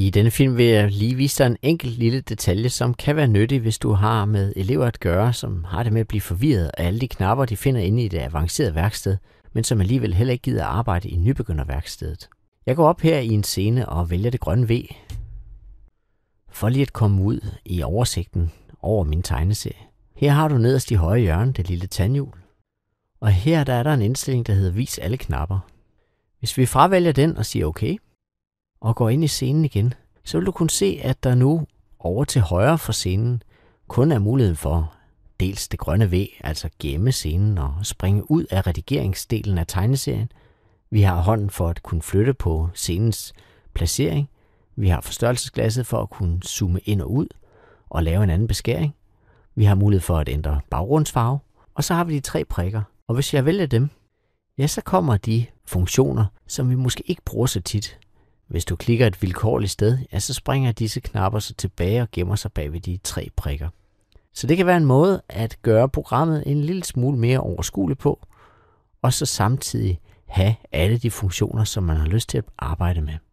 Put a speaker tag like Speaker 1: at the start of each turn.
Speaker 1: I denne film vil jeg lige vise dig en enkelt lille detalje, som kan være nyttig, hvis du har med elever at gøre, som har det med at blive forvirret af alle de knapper, de finder inde i det avancerede værksted, men som alligevel heller ikke gider arbejde i nybegynderværkstedet. Jeg går op her i en scene og vælger det grønne V, for lige at komme ud i oversigten over min tegneserie. Her har du nederst i højre hjørne det lille tandhjul, og her der er der en indstilling, der hedder Vis alle knapper. Hvis vi fravælger den og siger okay, og går ind i scenen igen, så vil du kunne se, at der nu over til højre for scenen kun er mulighed for dels det grønne V, altså gemme scenen og springe ud af redigeringsdelen af tegneserien. Vi har hånden for at kunne flytte på scenens placering. Vi har forstørrelsesglasset for at kunne zoome ind og ud og lave en anden beskæring. Vi har mulighed for at ændre baggrundsfarve. Og så har vi de tre prikker. Og hvis jeg vælger dem, ja, så kommer de funktioner, som vi måske ikke bruger så tit. Hvis du klikker et vilkårligt sted, ja, så springer disse knapper så tilbage og gemmer sig bag ved de tre prikker. Så det kan være en måde at gøre programmet en lille smule mere overskueligt på, og så samtidig have alle de funktioner, som man har lyst til at arbejde med.